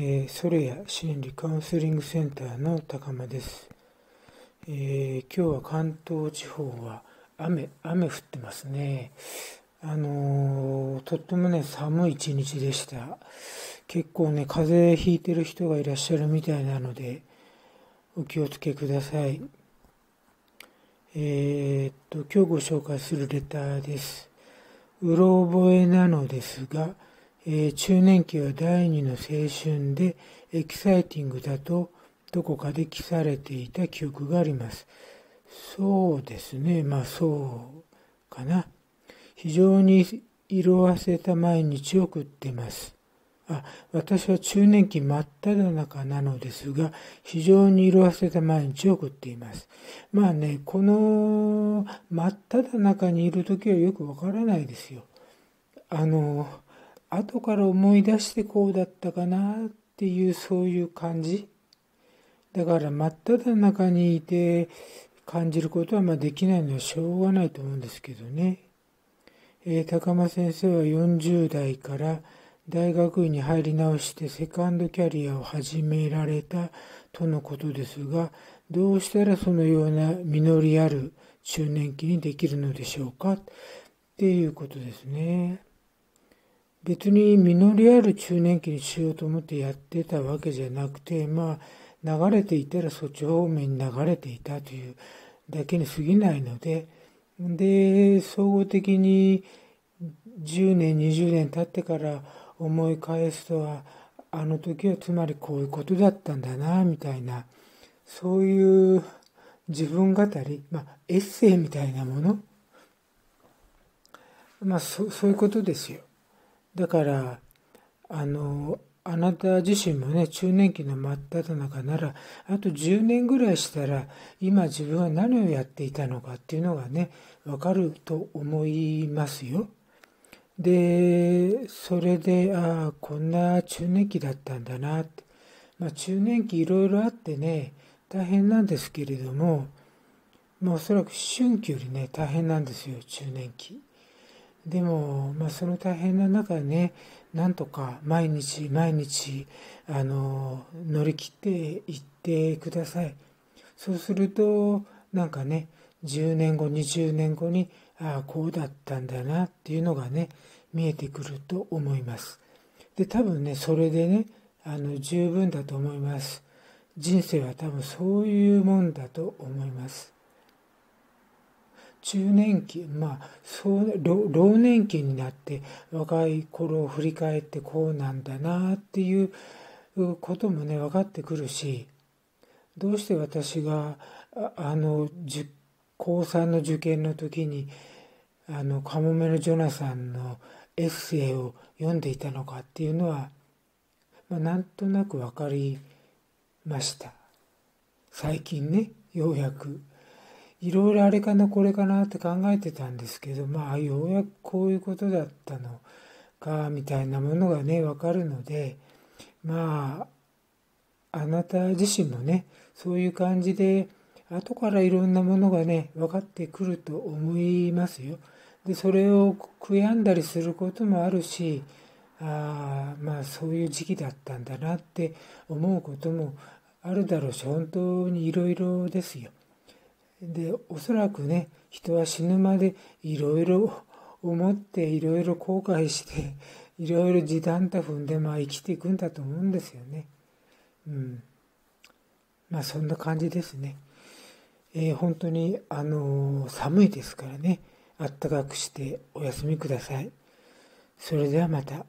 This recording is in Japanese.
えー、ソレヤ心理カウンセリングセンターの高間です、えー、今日は関東地方は雨雨降ってますねあのー、とってもね寒い一日でした結構ね風邪ひいてる人がいらっしゃるみたいなのでお気をつけくださいえー、っと今日ご紹介するレターですうろ覚えなのですがえー、中年期は第二の青春でエキサイティングだとどこかで記されていた記憶があります。そうですね、まあそうかな。非常に色あせた毎日を送ってます。あ私は中年期真っ只中なのですが、非常に色あせた毎日を送っています。まあね、この真っ只中にいる時はよくわからないですよ。あの、後から思い出してこうだったかなっていうそういう感じだから真っ只中にいて感じることはまできないのはしょうがないと思うんですけどね、えー、高間先生は40代から大学院に入り直してセカンドキャリアを始められたとのことですがどうしたらそのような実りある中年期にできるのでしょうかっていうことですね。別に実りある中年期にしようと思ってやってたわけじゃなくてまあ流れていたらそっち方面に流れていたというだけに過ぎないのでで総合的に10年20年経ってから思い返すとはあの時はつまりこういうことだったんだなみたいなそういう自分語り、まあ、エッセイみたいなもの、まあ、そそういうことですよ。だからあのあなた自身もね中年期の真っ只中ならあと10年ぐらいしたら今自分は何をやっていたのかっていうのがね分かると思いますよ。でそれでああこんな中年期だったんだなって、まあ、中年期いろいろあってね大変なんですけれども、まあ、おそらく思春期よりね大変なんですよ中年期。でも、まあ、その大変な中ね、なんとか毎日毎日、あの、乗り切っていってください。そうすると、なんかね、10年後、20年後に、ああ、こうだったんだなっていうのがね、見えてくると思います。で、多分ね、それでね、あの、十分だと思います。人生は多分そういうもんだと思います。中年期まあそう老年期になって若い頃を振り返ってこうなんだなっていうこともね分かってくるしどうして私があの高3の受験の時にあのカモメのジョナサンのエッセイを読んでいたのかっていうのは、まあ、なんとなく分かりました最近ねようやく。いろいろあれかなこれかなって考えてたんですけどまあようやくこういうことだったのかみたいなものがねわかるのでまああなた自身もねそういう感じで後からいろんなものがね分かってくると思いますよ。でそれを悔やんだりすることもあるしあまあそういう時期だったんだなって思うこともあるだろうし本当にいろいろですよ。でおそらくね人は死ぬまでいろいろ思っていろいろ後悔していろいろ時短と踏んでまあ生きていくんだと思うんですよね。うん、まあそんな感じですね。えー、本当にあのー、寒いですからねあったかくしてお休みください。それではまた。